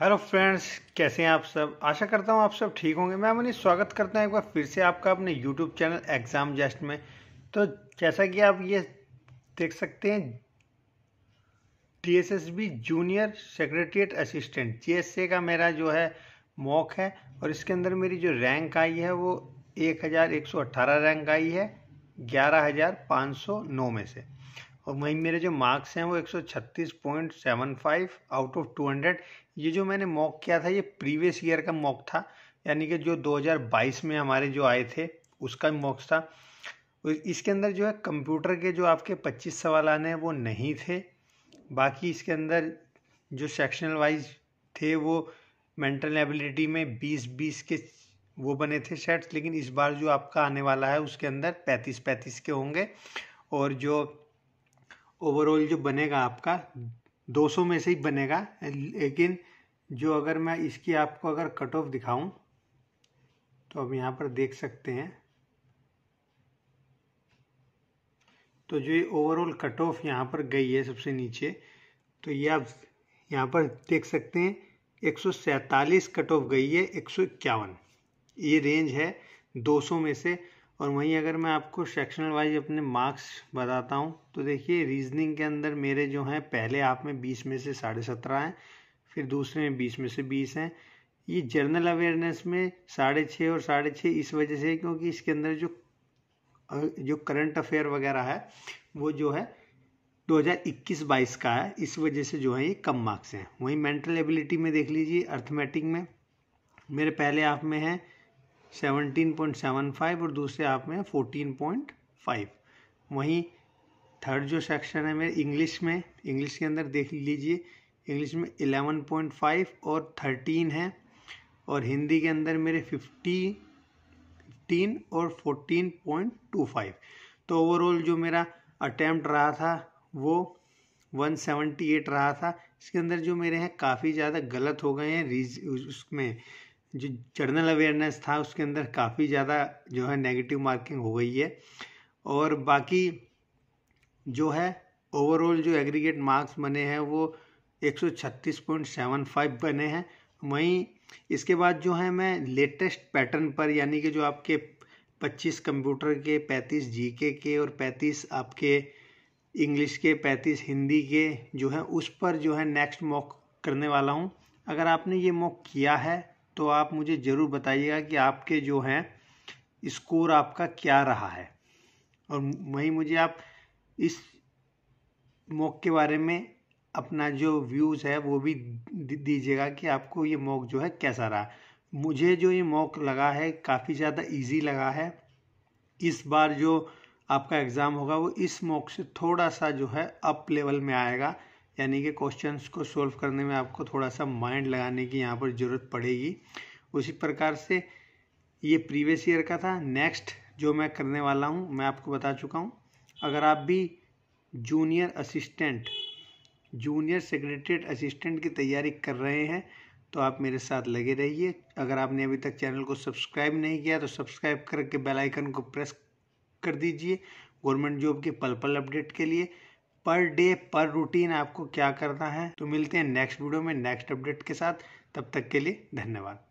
hello friends कैसे हैं आप सब आशा करता हूं आप सब ठीक होंगे मैं मनीष स्वागत करता हूं एक बार फिर से आपका अपने यूट्यूब चैनल एग्ज़ाम जस्ट में तो जैसा कि आप ये देख सकते हैं TSSB junior secretariat assistant GSA का मेरा जो है मॉक है और इसके अंदर मेरी जो रैंक आई है वो एक हज़ार एक सौ अट्ठारह रैंक आई है ग्यारह हज़ार पाँच सौ नौ में से और वहीं मेरे जो मार्क्स हैं वो 136.75 आउट ऑफ 200 ये जो मैंने मॉक किया था ये प्रीवियस ईयर का मॉक था यानी कि जो 2022 में हमारे जो आए थे उसका मॉक्स था इसके अंदर जो है कंप्यूटर के जो आपके 25 सवाल आने हैं वो नहीं थे बाकी इसके अंदर जो सेक्शनल वाइज थे वो मेंटल एबिलिटी में 20-20 के वो बने थे सेट्स लेकिन इस बार जो आपका आने वाला है उसके अंदर 35-35 के होंगे और जो ओवरऑल जो बनेगा आपका 200 में से ही बनेगा लेकिन जो अगर मैं इसकी आपको अगर कट ऑफ दिखाऊं तो अब यहाँ पर देख सकते हैं तो जो ये ओवरऑल कट ऑफ यहाँ पर गई है सबसे नीचे तो ये आप यहाँ पर देख सकते हैं एक कट ऑफ गई है एक ये रेंज है 200 में से और वहीं अगर मैं आपको सेक्शनल वाइज अपने मार्क्स बताता हूँ तो देखिए रीजनिंग के अंदर मेरे जो हैं पहले आप में बीस में से साढ़े सत्रह हैं फिर दूसरे में बीस में से बीस हैं ये जर्नल अवेयरनेस में साढ़े छः और साढ़े छः इस वजह से क्योंकि इसके अंदर जो जो करंट अफेयर वगैरह है वो जो है 2021-22 का है इस वजह से जो है ये कम मार्क्स हैं वहीं मेंटल एबिलिटी में देख लीजिए अर्थमेटिक में मेरे पहले आप में हैं 17.75 और दूसरे आप में 14.5 वहीं थर्ड जो सेक्शन है मेरे इंग्लिश में इंग्लिश के अंदर देख लीजिए इंग्लिश में 11.5 और 13 है और हिंदी के अंदर मेरे 50 15 और 14.25 तो ओवरऑल जो मेरा अटैम्प्ट रहा था वो 178 रहा था इसके अंदर जो मेरे हैं काफ़ी ज़्यादा गलत हो गए हैं रीज उसमें जो जर्नल अवेयरनेस था उसके अंदर काफ़ी ज़्यादा जो है नेगेटिव मार्किंग हो गई है और बाकी जो है ओवरऑल जो एग्रीगेट मार्क्स बने हैं वो 136.75 बने हैं वहीं इसके बाद जो है मैं लेटेस्ट पैटर्न पर यानी कि जो आपके 25 कंप्यूटर के 35 जीके के और 35 आपके इंग्लिश के 35 हिंदी के जो है उस पर जो है नेक्स्ट मॉक करने वाला हूँ अगर आपने ये मॉक किया है तो आप मुझे ज़रूर बताइएगा कि आपके जो हैं स्कोर आपका क्या रहा है और वहीं मुझे आप इस मॉक के बारे में अपना जो व्यूज़ है वो भी दीजिएगा कि आपको ये मॉक जो है कैसा रहा मुझे जो ये मॉक लगा है काफ़ी ज़्यादा इजी लगा है इस बार जो आपका एग्ज़ाम होगा वो इस मॉक से थोड़ा सा जो है अप लेवल में आएगा यानी कि क्वेश्चंस को सोल्व करने में आपको थोड़ा सा माइंड लगाने की यहाँ पर ज़रूरत पड़ेगी उसी प्रकार से ये प्रीवियस ईयर का था नेक्स्ट जो मैं करने वाला हूँ मैं आपको बता चुका हूँ अगर आप भी junior assistant junior secretariat assistant की तैयारी कर रहे हैं तो आप मेरे साथ लगे रहिए अगर आपने अभी तक चैनल को सब्सक्राइब नहीं किया तो सब्सक्राइब करके बेल आइकन को प्रेस कर दीजिए गवर्नमेंट जॉब के पल पल अपडेट के लिए पर डे पर रूटीन आपको क्या करना है तो मिलते हैं नेक्स्ट वीडियो में नेक्स्ट अपडेट के साथ तब तक के लिए धन्यवाद